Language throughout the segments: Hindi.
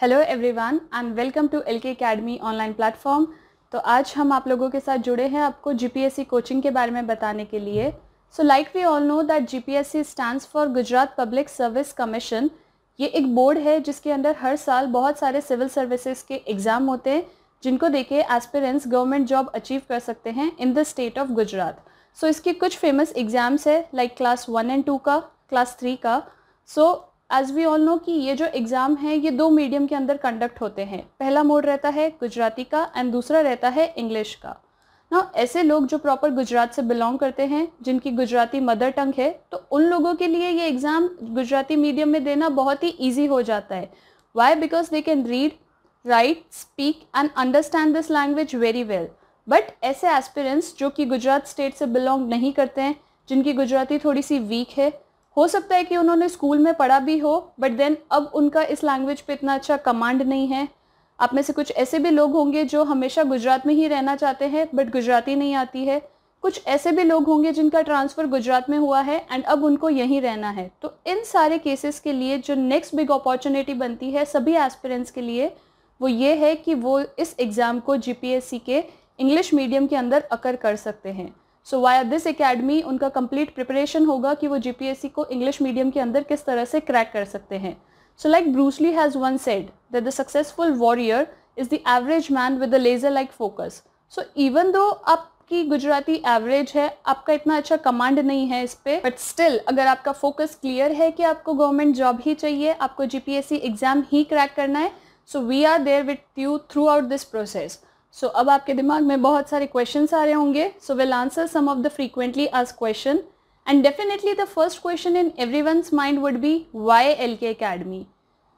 Hello everyone and welcome to LK academy online platform तो आज हम आप लोगों के साथ जुड़े हैं आपको जीपीएससी कोचिंग के बारे में बताने के लिए so like we all know that GPSC stands for Gujarat public service commission ये एक बोर्ड है जिसके अंदर हर साल बहुत सारे सिविल सर्विसेज के एग्ज़ाम होते हैं जिनको देखे एस्पिरेंट्स गवर्नमेंट जॉब अचीव कर सकते हैं in the state of Gujarat so इसके कुछ फेमस एग्ज़ाम्स है like class one and two का क्लास थ्री का so so, as we all know कि ये जो एग्ज़ाम है ये दो मीडियम के अंदर कंडक्ट होते हैं पहला मोड रहता है गुजराती का एंड दूसरा रहता है इंग्लिश का ना ऐसे लोग जो प्रॉपर गुजरात से बिलोंग करते हैं जिनकी गुजराती मदर टंग है तो उन लोगों के लिए ये एग्ज़ाम गुजराती मीडियम में देना बहुत ही ईजी हो जाता है why because they can read write speak and understand this language very well but ऐसे एस्पिरेंट्स जो कि गुजरात स्टेट से बिलोंग नहीं करते हैं जिनकी गुजराती थोड़ी सी वीक है हो सकता है कि उन्होंने स्कूल में पढ़ा भी हो बट देन अब उनका इस लैंग्वेज पे इतना अच्छा कमांड नहीं है आप में से कुछ ऐसे भी लोग होंगे जो हमेशा गुजरात में ही रहना चाहते हैं बट गुजराती नहीं आती है कुछ ऐसे भी लोग होंगे जिनका ट्रांसफ़र गुजरात में हुआ है एंड अब उनको यहीं रहना है तो इन सारे केसेस के लिए जो नेक्स्ट बिग अपॉर्चुनिटी बनती है सभी एस्पिरेंट्स के लिए वो ये है कि वो इस एग्ज़ाम को जीपीएससी के इंग्लिश मीडियम के अंदर अकर कर सकते हैं सो वाई दिस एकेडमी उनका कंप्लीट प्रिपरेशन होगा कि वो जीपीएससी को इंग्लिश मीडियम के अंदर किस तरह से क्रैक कर सकते हैं so like Bruce Lee has once said that the successful warrior is the average man with the laser like focus so even though आप आपकी गुजराती एवरेज है आपका इतना अच्छा कमांड नहीं है इस पर बट स्टिल अगर आपका फोकस क्लियर है कि आपको गवर्नमेंट जॉब ही चाहिए आपको जीपीएससी एग्जाम ही क्रैक करना है so we are there with you throughout this process so अब आपके दिमाग में बहुत सारे क्वेश्चन आ रहे होंगे so will answer some of the frequently आज question and definitely the first question in every one mind would be why L K academy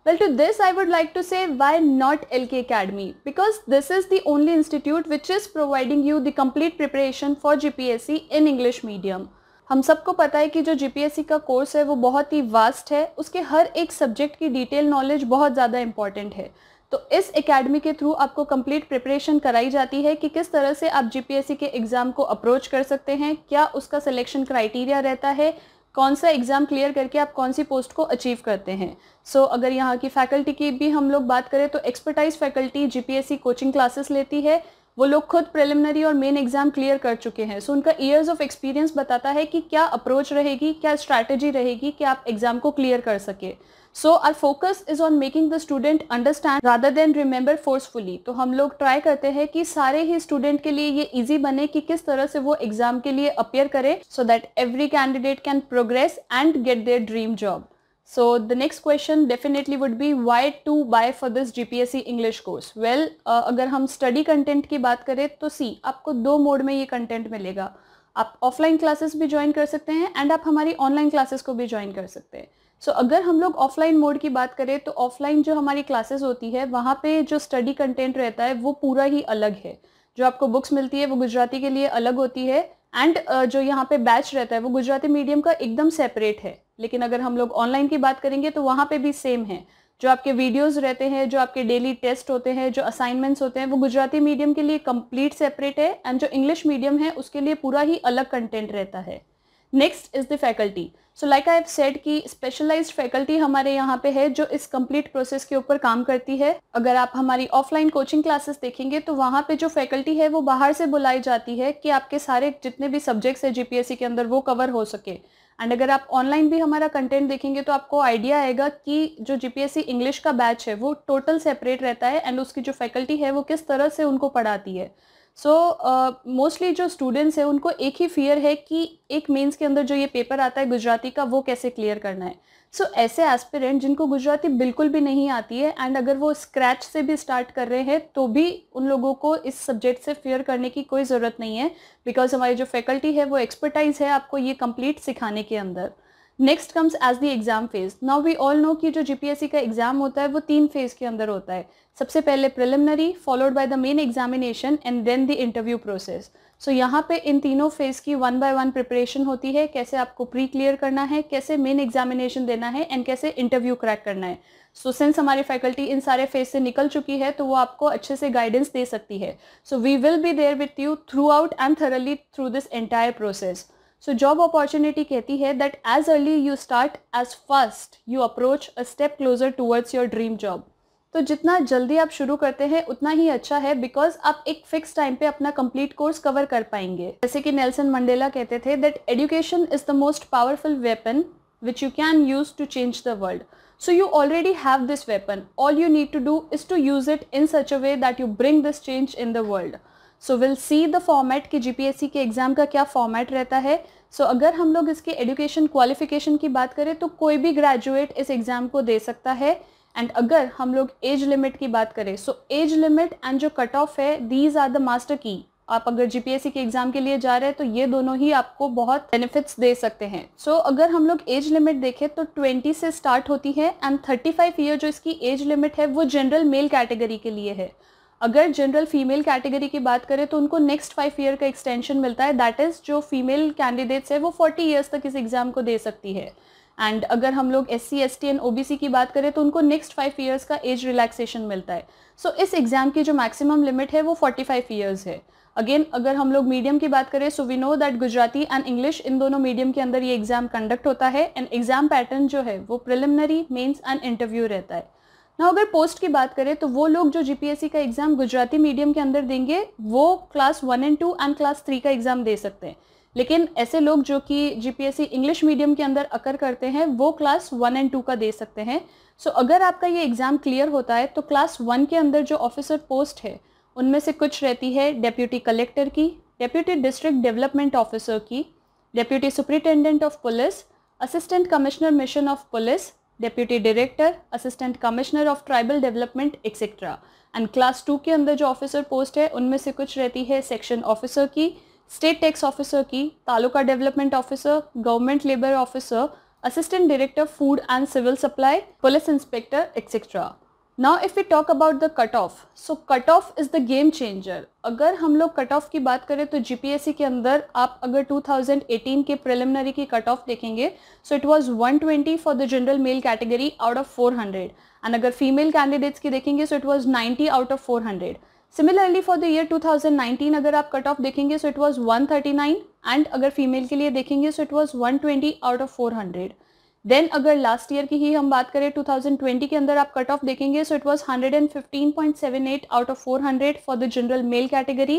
well to this I would like to say why not L K academy because this is the only institute which is providing you the complete preparation for G P S C in English medium हम सबको पता है कि जो जी पी एस सी का कोर्स है वो बहुत ही वास्ट है उसके हर एक सब्जेक्ट की डिटेल नॉलेज बहुत ज़्यादा इंपॉर्टेंट है तो इस एकेडमी के थ्रू आपको कंप्लीट प्रिपरेशन कराई जाती है कि किस तरह से आप जीपीएससी के एग्ज़ाम को अप्रोच कर सकते हैं क्या उसका सिलेक्शन क्राइटेरिया रहता है कौन सा एग्ज़ाम क्लियर करके आप कौन सी पोस्ट को अचीव करते हैं सो so, अगर यहाँ की फैकल्टी की भी हम लोग बात करें तो expertise faculty GPSC coaching classes लेती है वो लोग खुद प्रिलिमिनरी और मेन एग्जाम क्लियर कर चुके हैं सो so, उनका ईयर्स ऑफ एक्सपीरियंस बताता है कि क्या अप्रोच रहेगी क्या स्ट्रैटेजी रहेगी कि आप एग्जाम को क्लियर कर सके so our focus is on making the student understand rather than remember forcefully तो हम लोग ट्राई करते हैं कि सारे ही स्टूडेंट के लिए ये इजी बने कि किस तरह से वो एग्जाम के लिए अपियर करे so that every candidate can progress and get their dream job so the next question definitely would be why to buy for this G P S C English course well अगर हम स्टडी कंटेंट की बात करें तो सी आपको दो मोड में ये कंटेंट मिलेगा आप ऑफलाइन क्लासेस भी ज्वाइन कर सकते हैं एंड आप हमारी ऑनलाइन क्लासेस को भी ज्वाइन कर सकते हैं सो so, अगर हम लोग ऑफलाइन मोड की बात करें तो ऑफलाइन जो हमारी क्लासेस होती है वहाँ पे जो स्टडी कंटेंट रहता है वो पूरा ही अलग है जो आपको बुक्स मिलती है वो गुजराती के लिए अलग होती है एंड uh, जो यहाँ पे बैच रहता है वो गुजराती मीडियम का एकदम सेपरेट है लेकिन अगर हम लोग ऑनलाइन की बात करेंगे तो वहाँ पे भी सेम है जो आपके वीडियोस रहते हैं जो आपके डेली टेस्ट होते हैं जो असाइनमेंट्स होते हैं वो गुजराती मीडियम के लिए कंप्लीट सेपरेट है एंड जो इंग्लिश मीडियम है उसके लिए पूरा ही अलग कंटेंट रहता है next is the faculty so like I have said कि स्पेशलाइज्ड फैकल्टी हमारे यहाँ पे है जो इस कंप्लीट प्रोसेस के ऊपर काम करती है अगर आप हमारी ऑफलाइन कोचिंग क्लासेस देखेंगे तो वहाँ पे जो फैकल्टी है वो बाहर से बुलाई जाती है कि आपके सारे जितने भी सब्जेक्ट्स हैं जीपीएससी के अंदर वो कवर हो सके एंड अगर आप ऑनलाइन भी हमारा कंटेंट देखेंगे तो आपको आइडिया आएगा कि जो जीपीएससी इंग्लिश का बैच है वो टोटल सेपरेट रहता है एंड उसकी जो फैकल्टी है वो किस तरह से उनको पढ़ाती है सो so, मोस्टली uh, जो स्टूडेंट्स हैं उनको एक ही फियर है कि एक मेंस के अंदर जो ये पेपर आता है गुजराती का वो कैसे क्लियर करना है सो so, ऐसे एस्पिरेंट जिनको गुजराती बिल्कुल भी नहीं आती है एंड अगर वो स्क्रैच से भी स्टार्ट कर रहे हैं तो भी उन लोगों को इस सब्जेक्ट से फेयर करने की कोई ज़रूरत नहीं है बिकॉज हमारी जो फैकल्टी है वो एक्सपर्टाइज़ है आपको ये कंप्लीट सिखाने के अंदर next comes as the exam phase now we all know कि जो जीपीएससी का एग्जाम होता है वो तीन फेज के अंदर होता है सबसे पहले preliminary followed by the main examination and then the interview process so यहाँ पे इन तीनों फेज की वन बाय वन प्रिपरेशन होती है कैसे आपको प्री क्लियर करना है कैसे मेन एग्जामिनेशन देना है एंड कैसे इंटरव्यू क्रैक करना है सो so, सिंस हमारी फैकल्टी इन सारे फेज से निकल चुकी है तो वो आपको अच्छे से गाइडेंस दे सकती है so we will be there with you throughout and thoroughly through this entire process so job opportunity कहती है that as early you start as first you approach a step closer towards your dream job तो जितना जल्दी आप शुरू करते हैं उतना ही अच्छा है बिकॉज आप एक फिक्स टाइम पे अपना कंप्लीट कोर्स कवर कर पाएंगे जैसे कि नेल्सन मंडेला कहते थे that education is the most powerful weapon which you can use to change the world so you already have this weapon all you need to do is to use it in such a way that you bring this change in the world so will see the format कि जीपीएससी के एग्ज़ाम का क्या फॉर्मेट रहता है सो so, अगर हम लोग इसके एडुकेशन क्वालिफिकेशन की बात करें तो कोई भी ग्रेजुएट इस एग्ज़ाम को दे सकता है एंड अगर हम लोग एज लिमिट की बात करें सो एज लिमिट एंड जो कट ऑफ है these are the master key आप अगर जीपीएससी के एग्जाम के लिए जा रहे हैं तो ये दोनों ही आपको बहुत बेनिफिट्स दे सकते हैं सो so, अगर हम लोग एज लिमिट देखें तो 20 से स्टार्ट होती है एंड 35 ईयर जो इसकी एज लिमिट है वो जनरल मेल कैटेगरी के लिए है अगर जनरल फीमेल कैटेगरी की बात करें तो उनको नेक्स्ट फाइव ईयर का एक्सटेंशन मिलता है दैट इज़ जो फीमेल कैंडिडेट्स है वो फोर्टी ईयर्स तक इस एग्ज़ाम को दे सकती है एंड अगर हम लोग S C S T and O B C की बात करें तो उनको नेक्स्ट फाइव ईयर्स का एज रिलैक्सेशन मिलता है सो so, इस एग्ज़ाम की जो मैक्सिमम लिमिट है वो फोर्टी फाइव ईयर्स है अगेन अगर हम लोग मीडियम की बात करें so we know that Gujarati and English इन दोनों मीडियम के अंदर ये एग्ज़ाम कंडक्ट होता है एंड एग्ज़ाम पैटर्न जो है वो प्रिलिमिनरी मेन्स एंड इंटरव्यू रहता है ना अगर पोस्ट की बात करें तो वो लोग जो जीपीएससी का एग्ज़ाम गुजराती मीडियम के अंदर देंगे वो class one and two and class three का एग्ज़ाम दे सकते हैं लेकिन ऐसे लोग जो कि जीपीएससी इंग्लिश मीडियम के अंदर अकर करते हैं वो क्लास वन एंड टू का दे सकते हैं सो so, अगर आपका ये एग्ज़ाम क्लियर होता है तो क्लास वन के अंदर जो ऑफिसर पोस्ट है उनमें से कुछ रहती है डेप्यूटी कलेक्टर की डेप्यूटी डिस्ट्रिक्ट डेवलपमेंट ऑफिसर की deputy superintendent of police assistant commissioner mission of police deputy director assistant commissioner of tribal development etcetera and class two के अंदर जो ऑफिसर पोस्ट है उनमें से कुछ रहती है सेक्शन ऑफिसर की स्टेट टैक्स ऑफिसर की taluka development officer government labour officer assistant director food and civil supply police inspector etcetera now if you talk about the cut off so cut off is the game changer अगर हम लोग कट ऑफ की बात करें तो जीपीएससी के अंदर आप अगर 2018 के प्रिलिमिनरी की कट ऑफ देखेंगे so it was 120 for the general male category out of 400 and अगर फीमेल कैंडिडेट्स की देखेंगे so it was 90 out of 400 similarly for the year 2019 अगर आप कट ऑफ देखेंगे so it thirty nine and अगर फीमेल के लिए देखेंगे so it one twenty out of hundred then अगर लास्ट ईयर की ही हम बात करें 2020 के अंदर आप कट ऑफ देखेंगे so it was 115.78 out of 400 for the general male category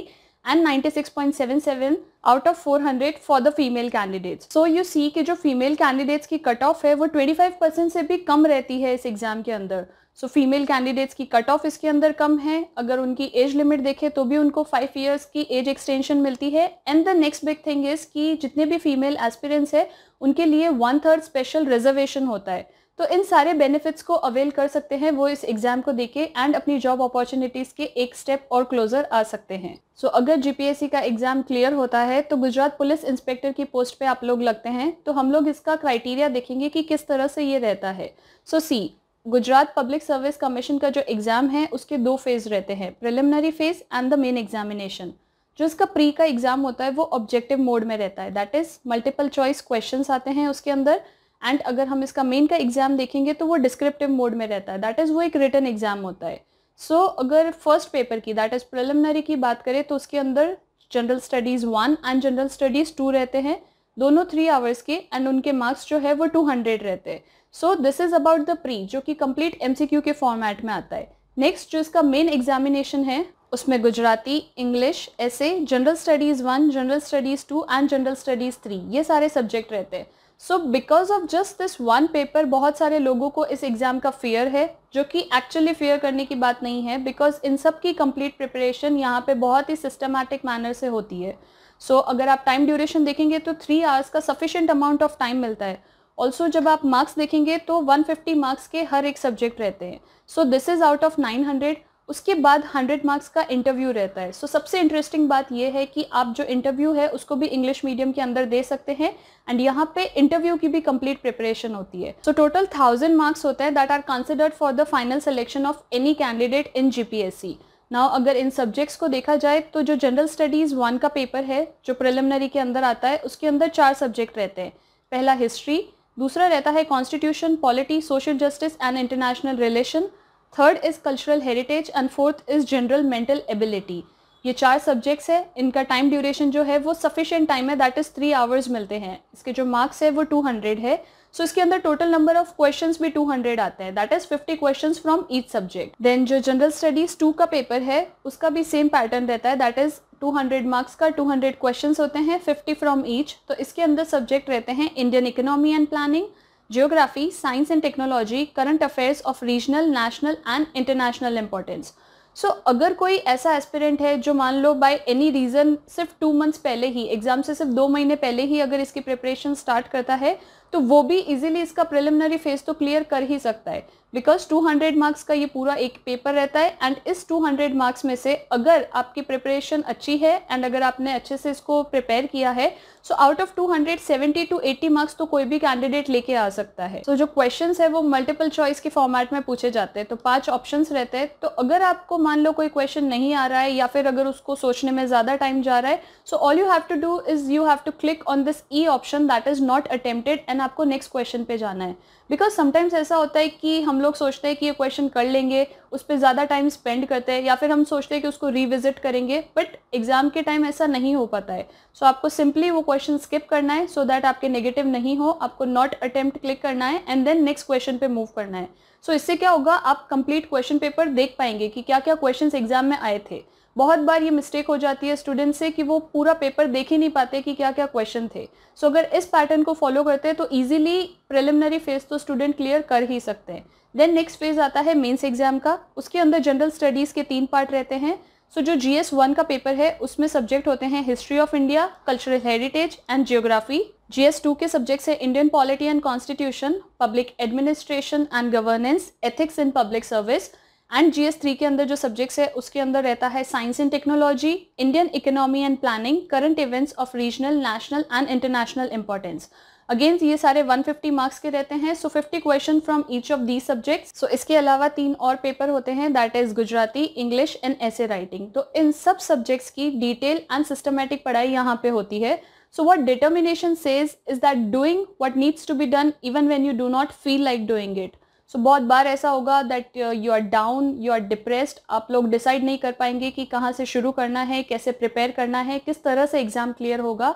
and 96.77 out of 400 for the female candidates so you see कि जो फीमेल कैंडिडेट्स की कट ऑफ है वो 25% से भी कम रहती है इस एग्जाम के अंदर सो फीमेल कैंडिडेट्स की कट ऑफ इसके अंदर कम है अगर उनकी एज लिमिट देखें तो भी उनको फाइव ईयर्स की एज एक्सटेंशन मिलती है and the next big thing is कि जितने भी फीमेल एस्पिरेंट्स है उनके लिए वन थर्ड स्पेशल रिजर्वेशन होता है तो इन सारे बेनिफिट्स को अवेल कर सकते हैं वो इस एग्जाम को देके एंड अपनी जॉब अपॉर्चुनिटीज के एक स्टेप और क्लोजर आ सकते हैं सो so, अगर जीपीएससी का एग्जाम क्लियर होता है तो गुजरात पुलिस इंस्पेक्टर की पोस्ट पे आप लोग लगते हैं तो हम लोग इसका क्राइटेरिया देखेंगे कि किस तरह से ये रहता है so so, see Gujarat public service commission का जो एग्ज़ाम है उसके दो फेज़ रहते हैं preliminary phase and the main examination जो इसका प्री का एग्ज़ाम होता है वो ऑब्जेक्टिव मोड में रहता है that is multiple choice question आते हैं उसके अंदर एंड अगर हम इसका मेन का एग्ज़ाम देखेंगे तो वो डिस्क्रिप्टिव मोड में रहता है दैट इज़ वो एक रिटर्न एग्ज़ाम होता है सो so, अगर फर्स्ट पेपर की दैट इज़ प्रिलिमिनरी की बात करें तो उसके अंदर general studies one and general studies two रहते हैं दोनों थ्री आवर्स के एंड उनके मार्क्स जो है वो टू हंड्रेड रहते हैं so this is about the pre जो कि कंप्लीट एमसीक्यू के फॉर्मेट में आता है नेक्स्ट जो इसका मेन एग्जामिनेशन है उसमें गुजराती इंग्लिश ऐसे general studies one general studies two and general studies three ये सारे सब्जेक्ट रहते हैं so because of just this one paper बहुत सारे लोगों को इस एग्ज़ाम का फेयर है जो कि एक्चुअली फेयर करने की बात नहीं है बिकॉज इन सब की कंप्लीट प्रिपरेशन यहाँ पे बहुत ही सिस्टमैटिक मैनर से होती है सो so, अगर आप टाइम ड्यूरेशन देखेंगे तो थ्री आवर्स का सफिशियंट अमाउंट ऑफ टाइम मिलता है ऑल्सो जब आप मार्क्स देखेंगे तो 150 मार्क्स के हर एक सब्जेक्ट रहते हैं so this is out of 900 उसके बाद 100 मार्क्स का इंटरव्यू रहता है सो so, सबसे इंटरेस्टिंग बात यह है कि आप जो इंटरव्यू है उसको भी इंग्लिश मीडियम के अंदर दे सकते हैं एंड यहाँ पे इंटरव्यू की भी कंप्लीट प्रिपरेशन होती है सो टोटल थाउजेंड मार्क्स होता है that are considered for the final selection of any candidate in GPSC now अगर इन सब्जेक्ट्स को देखा जाए तो जो जनरल स्टडीज़ वन का पेपर है जो प्रिलिमिनरी के अंदर आता है उसके अंदर चार सब्जेक्ट रहते हैं पहला हिस्ट्री दूसरा रहता है constitution polity social justice and international relation third is cultural heritage and fourth is general mental ability ये चार सब्जेक्ट्स है इनका टाइम ड्यूरेशन जो है वो सफिशेंट टाइम है दैट इज़ थ्री आवर्स मिलते हैं इसके जो मार्क्स है वो टू हंड्रेड है सो so, इसके अंदर टोटल नंबर ऑफ क्वेश्चंस भी 200 आते हैं that is 50 questions from each subject then जो जनरल स्टडीज टू का पेपर है उसका भी सेम पैटर्न रहता है दैट इज 200 मार्क्स का 200 क्वेश्चंस होते हैं 50 फ्रॉम ईच तो इसके अंदर सब्जेक्ट रहते हैं Indian economy and planning geography science and technology current affairs of regional national and international importance so so, अगर कोई ऐसा एस्पिरेंट है जो मान लो बाय एनी रीज़न सिर्फ टू मंथ्स पहले ही एग्ज़ाम से सिर्फ दो महीने पहले ही अगर इसकी प्रिपरेशन स्टार्ट करता है तो वो भी इजीली इसका प्रिलिमिनरी फेज तो क्लियर कर ही सकता है बिकॉज 200 मार्क्स का ये पूरा एक पेपर रहता है एंड इस 200 मार्क्स में से अगर आपकी प्रिपरेशन अच्छी है एंड अगर आपने अच्छे से इसको प्रिपेयर किया है so out of 270 to 80 marks तो कोई भी कैंडिडेट लेके आ सकता है सो so, जो क्वेश्चन है वो मल्टीपल चॉइस के फॉर्मेट में पूछे जाते हैं तो पांच ऑप्शन रहते हैं तो अगर आपको मान लो कोई क्वेश्चन नहीं आ रहा है या फिर अगर उसको सोचने में ज़्यादा टाइम जा रहा है so all you have to do is you have to click on this E option that is not attempted and then आपको नेक्स्ट क्वेश्चन पे जाना है बिकॉज समटाइम्स ऐसा होता है कि हम लोग सोचते हैं कि ये क्वेश्चन कर लेंगे उस पर ज़्यादा टाइम स्पेंड करते हैं या फिर हम सोचते हैं कि उसको रिविजिट करेंगे बट एग्ज़ाम के टाइम ऐसा नहीं हो पाता है सो so, आपको सिंपली वो क्वेश्चन स्किप करना है सो so दैट आपके नेगेटिव नहीं हो आपको नॉट अटेम्प्ट क्लिक करना है एंड देन नेक्स्ट क्वेश्चन पे मूव करना है सो so, इससे क्या होगा आप कंप्लीट क्वेश्चन पेपर देख पाएंगे कि क्या क्या क्वेश्चन एग्जाम में आए थे बहुत बार ये मिस्टेक हो जाती है स्टूडेंट से कि वो पूरा पेपर देख ही नहीं पाते कि क्या क्या क्वेश्चन थे सो so, अगर इस पैटर्न को फॉलो करते हैं तो ईजिली प्रिलिमिनरी फेज तो स्टूडेंट क्लियर कर ही सकते हैं देन नेक्स्ट फेज आता है मेन्स एग्जाम का उसके अंदर जनरल स्टडीज़ के तीन पार्ट रहते हैं सो so, जो जी एस वन का पेपर है उसमें सब्जेक्ट होते हैं history of India cultural heritage and geography G S two के सब्जेक्ट्स हैं Indian polity and constitution public administration and governance ethics in public service and G S three के अंदर जो सब्जेक्ट्स है उसके अंदर रहता है science and technology Indian economy and planning current events of regional national and international importance again ये सारे 150 मार्क्स के रहते हैं so 50 question from each of the subjects so इसके अलावा तीन और पेपर होते हैं that is Gujarati English and essay writing तो इन सब सब्जेक्ट्स की डिटेल एंड सिस्टमेटिक पढ़ाई यहाँ पे होती है so what determination says is that doing what needs to be done even when you do not feel like doing it so so, बहुत बार ऐसा होगा that you are down you are depressed आप लोग डिसाइड नहीं कर पाएंगे कि कहाँ से शुरू करना है कैसे प्रिपेयर करना है किस तरह से एग्ज़ाम क्लियर होगा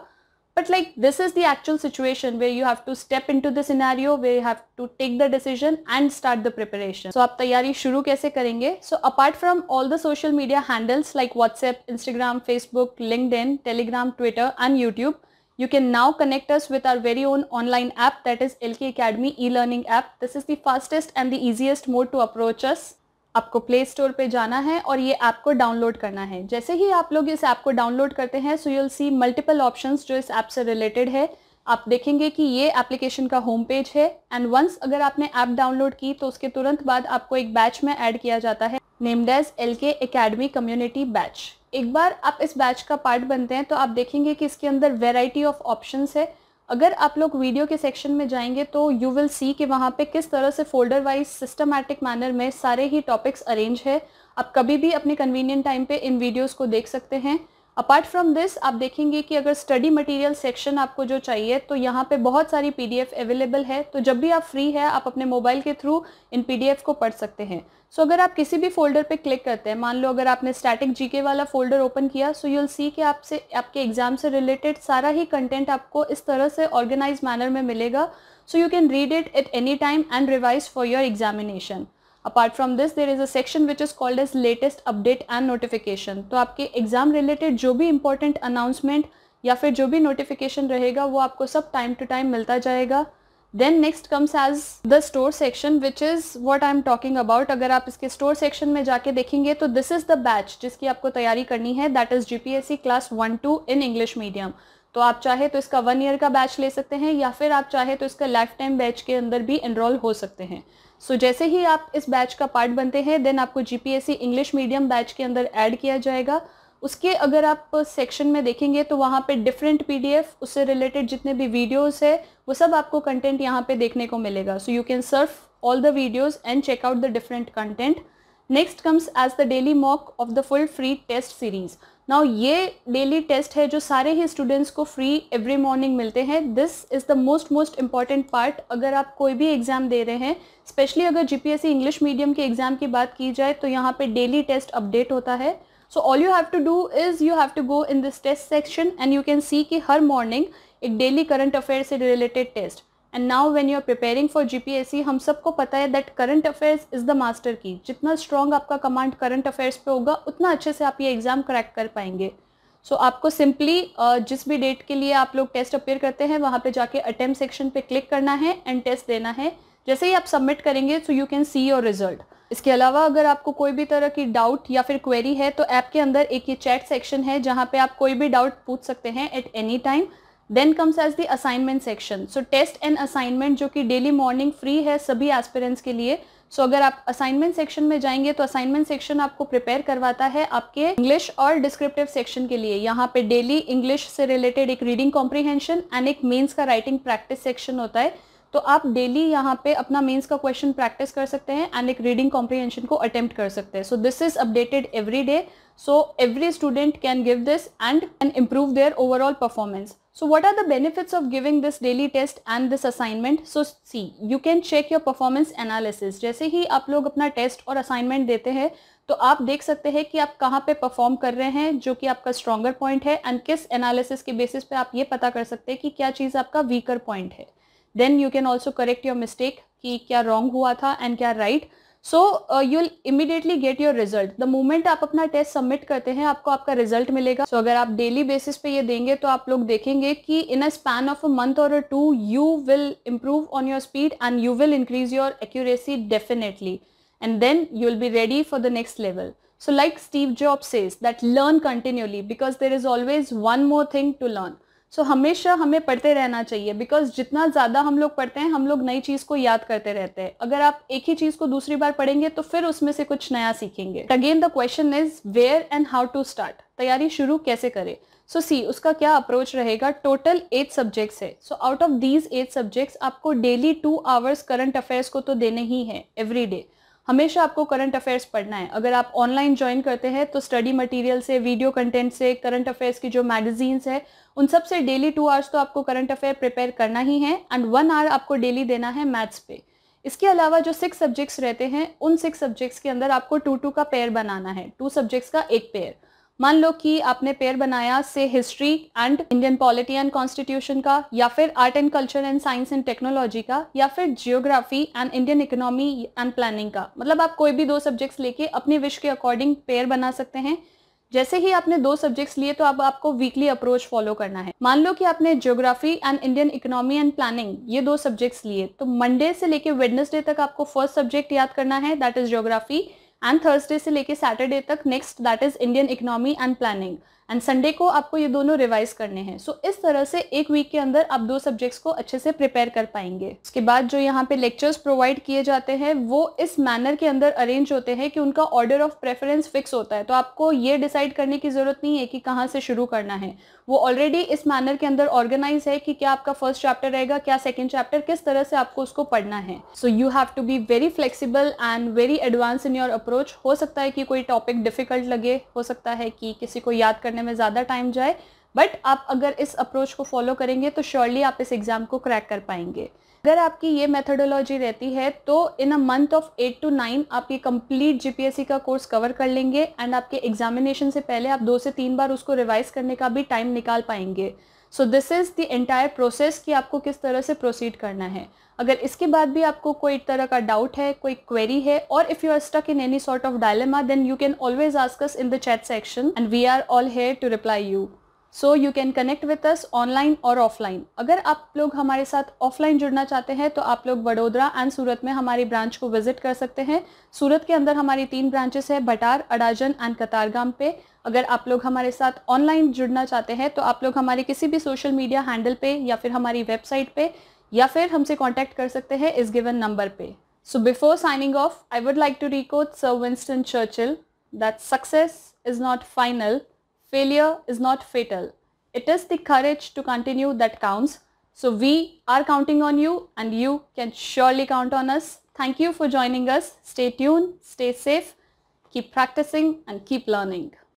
but like this is the actual situation we you have to step into scenario we have to take the decision and start the preparation so आप तैयारी शुरू कैसे करेंगे so apart from all the social media handles like WhatsApp Instagram Facebook LinkedIn Telegram Twitter and YouTube You can now connect us with our very own online app that is LK Academy e-learning app. This is the fastest and the easiest mode to approach us. आपको प्ले स्टोर पे जाना है और ये ऐप को डाउनलोड करना है जैसे ही आप लोग इस ऐप को डाउनलोड करते हैं so you'll see multiple options जो इस ऐप से रिलेटेड है आप देखेंगे कि ये एप्लीकेशन का होम पेज है एंड वंस अगर आपने ऐप डाउनलोड की तो उसके तुरंत बाद आपको एक बैच में ऐड किया जाता है named as as L K academy community batch एक बार आप इस बैच का पार्ट बनते हैं तो आप देखेंगे कि इसके अंदर वेराइटी ऑफ ऑप्शन है अगर आप लोग वीडियो के सेक्शन में जाएंगे तो यू विल सी कि वहाँ पे किस तरह से फोल्डर वाइज सिस्टमैटिक मैनर में सारे ही टॉपिक्स अरेंज है आप कभी भी अपने कन्वीनियंट टाइम पे इन वीडियोस को देख सकते हैं अपार्ट फ्रॉम दिस आप देखेंगे कि अगर स्टडी मटेरियल सेक्शन आपको जो चाहिए तो यहाँ पे बहुत सारी पीडीएफ अवेलेबल है तो जब भी आप फ्री है आप अपने मोबाइल के थ्रू इन पीडीएफ को पढ़ सकते हैं सो so, अगर आप किसी भी फोल्डर पे क्लिक करते हैं मान लो अगर आपने स्टैटिक जीके वाला फोल्डर ओपन किया सो यूल सी कि आपसे आपके एग्जाम से रिलेटेड सारा ही कंटेंट आपको इस तरह से ऑर्गेनाइज मैनर में मिलेगा so you can read it at any time and revise for your examination apart from this there is a section which is called as latest update and notification तो आपके एग्जाम रिलेटेड जो भी इम्पोर्टेंट अनाउंसमेंट या फिर जो भी नोटिफिकेशन रहेगा वो आपको सब टाइम टू टाइम मिलता जाएगा then next comes as the store section which is what I am talking about अगर आप इसके स्टोर सेक्शन में जाके देखेंगे तो दिस इज़ द बैच जिसकी आपको तैयारी करनी है that is GPSC class one two in English medium तो आप चाहे तो इसका वन ईयर का बैच ले सकते हैं या फिर आप चाहे तो इसका लाइफ टाइम बैच के अंदर भी एनरोल हो सकते हैं सो so, जैसे ही आप इस बैच का पार्ट बनते हैं देन आपको जीपीएससी इंग्लिश मीडियम बैच के अंदर ऐड किया जाएगा उसके अगर आप सेक्शन में देखेंगे तो वहाँ पे डिफरेंट पीडीएफ उससे रिलेटेड जितने भी वीडियोस है वो सब आपको कंटेंट यहाँ पे देखने को मिलेगा so you can surf all the videos and check out the different content next comes as the daily mock of the full free test series now ये डेली टेस्ट है जो सारे ही स्टूडेंट्स को फ्री एवरी मॉर्निंग मिलते हैं this is the most most important part अगर आप कोई भी एग्ज़ाम दे रहे हैं स्पेशली अगर G P S C English medium के एग्ज़ाम की बात की जाए तो यहाँ पे डेली टेस्ट अपडेट होता है so all you have to do is you have to go in this test section and you can see कि हर मॉर्निंग एक डेली करंट अफेयर से related test and now when you are preparing for GPSC हम सबको पता है that current affairs is the master key जितना स्ट्रॉन्ग आपका कमांड करंट अफेयर्स पे होगा उतना अच्छे से आप ये एग्ज़ाम क्रैक कर पाएंगे सो so, आपको सिंपली जिस भी डेट के लिए आप लोग टेस्ट अपेयर करते हैं वहाँ पे जाके अटेम्प सेक्शन पे क्लिक करना है एंड टेस्ट देना है जैसे ही आप सबमिट करेंगे so you can see your result इसके अलावा अगर आपको कोई भी तरह की डाउट या फिर क्वेरी है तो ऐप के अंदर एक ये चैट सेक्शन है जहाँ पे आप कोई भी डाउट पूछ सकते हैं at any time then comes as the assignment section so test and assignment जो कि डेली मॉर्निंग फ्री है सभी एस्पिरेंट्स के लिए सो so, अगर आप असाइनमेंट सेक्शन में जाएंगे तो असाइनमेंट सेक्शन आपको प्रिपेयर करवाता है आपके इंग्लिश और डिस्क्रिप्टिव सेक्शन के लिए यहाँ पे डेली इंग्लिश से रिलेटेड एक रीडिंग कॉम्प्रीहेंशन एंड एक मेंस का राइटिंग प्रैक्टिस सेक्शन होता है तो आप डेली यहाँ पे अपना मेंस का क्वेश्चन प्रैक्टिस कर सकते हैं एंड एक रीडिंग कॉम्प्रीहेंशन को अटेम्प्ट कर सकते हैं so this is updated every day so every student can give this and can improve their overall performance so what are the benefits of giving this daily test and this assignment so see you can check your performance analysis जैसे ही आप लोग अपना टेस्ट और असाइनमेंट देते हैं तो आप देख सकते हैं कि आप कहाँ पे परफॉर्म कर रहे हैं जो कि आपका स्ट्रॉगर पॉइंट है एंड किस एनालिसिस के बेसिस पे आप ये पता कर सकते हैं कि क्या चीज़ आपका वीकर पॉइंट है then you can also correct your mistake कि क्या रॉन्ग हुआ था एंड क्या right so you will immediately get your result the moment आप अपना टेस्ट सबमिट करते हैं आपको आपका रिजल्ट मिलेगा सो so, अगर आप डेली बेसिस पे ये देंगे तो आप लोग देखेंगे कि in a span of a month और a two you will improve on your speed and you will increase your accuracy definitely and then you will be ready for the next level so like Steve Job says that learn continuously because there is always one more thing to learn so so, हमेशा हमें पढ़ते रहना चाहिए बिकॉज जितना ज़्यादा हम लोग पढ़ते हैं हम लोग नई चीज़ को याद करते रहते हैं अगर आप एक ही चीज़ को दूसरी बार पढ़ेंगे तो फिर उसमें से कुछ नया सीखेंगे again the question is where and how to start तैयारी शुरू कैसे करें सो so, सी उसका क्या अप्रोच रहेगा टोटल एट सब्जेक्ट्स है so out of these eight subjects आपको daily two hours current affairs को तो देने ही है एवरी डे हमेशा आपको करंट अफेयर्स पढ़ना है अगर आप ऑनलाइन ज्वाइन करते हैं तो स्टडी मटेरियल से वीडियो कंटेंट से करंट अफेयर्स की जो मैगजीन्स है उन सब से डेली टू आवर्स तो आपको करंट अफेयर प्रिपेयर करना ही है एंड वन आवर आपको डेली देना है मैथ्स पे इसके अलावा जो सिक्स सब्जेक्ट्स रहते हैं उन सिक्स सब्जेक्ट्स के अंदर आपको टू टू का पेयर बनाना है टू सब्जेक्ट्स का एक पेयर मान लो कि आपने पेयर बनाया से history and Indian polity and constitution का या फिर art and culture and science and technology का या फिर geography and Indian economy and planning का मतलब आप कोई भी दो सब्जेक्ट्स लेके अपने विश के अकॉर्डिंग पेयर बना सकते हैं जैसे ही आपने दो सब्जेक्ट्स लिए तो अब आप आपको वीकली अप्रोच फॉलो करना है मान लो कि आपने geography and Indian economy and planning ये दो सब्जेक्ट्स लिए तो मंडे से लेके वेडनेसडे तक आपको फर्स्ट सब्जेक्ट याद करना है that is geography and Thursday से लेके सैटरडे तक next that is Indian economy and planning and Sunday को आपको ये दोनों रिवाइज करने हैं सो so, इस तरह से एक वीक के अंदर आप दो सब्जेक्ट्स को अच्छे से प्रिपेयर कर पाएंगे उसके बाद जो यहाँ पे लेक्चर्स प्रोवाइड किए जाते हैं वो इस मैनर के अंदर अरेंज होते हैं कि उनका ऑर्डर ऑफ प्रेफरेंस फिक्स होता है तो आपको ये डिसाइड करने की ज़रूरत नहीं है कि कहाँ से शुरू करना है वो ऑलरेडी इस मैनर के अंदर ऑर्गेनाइज है कि क्या आपका फर्स्ट चैप्टर रहेगा क्या सेकेंड चैप्टर किस तरह से आपको उसको पढ़ना है so you have to be very flexible and very advance in your approach हो सकता है कि कोई टॉपिक डिफिकल्ट लगे हो सकता है कि किसी को याद करने में ज़्यादा टाइम जाए बट आप अगर इस अप्रोच को फॉलो करेंगे तो श्योरली आप इस एग्ज़ाम को क्रैक कर पाएंगे अगर आपकी ये मेथडोलॉजी रहती है तो in a month of eight to nine आप ये कंप्लीट जीपीएससी का कोर्स कवर कर लेंगे एंड आपके एग्जामिनेशन से पहले आप दो से तीन बार उसको रिवाइज करने का भी टाइम निकाल पाएंगे so this is the entire process कि आपको किस तरह से प्रोसीड करना है अगर इसके बाद भी आपको कोई तरह का डाउट है कोई क्वेरी है और if you are stuck in any sort of dilemma then you can always ask us in the chat section and we are all here to reply you so you can connect with us online और ऑफलाइन अगर आप लोग हमारे साथ ऑफलाइन जुड़ना चाहते हैं तो आप लोग वडोदरा एंड सूरत में हमारी ब्रांच को विजिट कर सकते हैं सूरत के अंदर हमारी तीन ब्रांचेस है भटार अडाजन एंड कतारगाम पे अगर आप लोग हमारे साथ ऑनलाइन जुड़ना चाहते हैं तो आप लोग हमारे किसी भी सोशल मीडिया हैंडल पे या फिर हमारी वेबसाइट पे या फिर हमसे कॉन्टैक्ट कर सकते हैं इस गिवन नंबर पे so before signing off I would like to requote Sir Winston Churchill that success is not final failure is not fatal. It is the courage to continue that counts. So we are counting on you and you can surely count on us. Thank you for joining us. Stay tuned, stay safe, keep practicing and keep learning.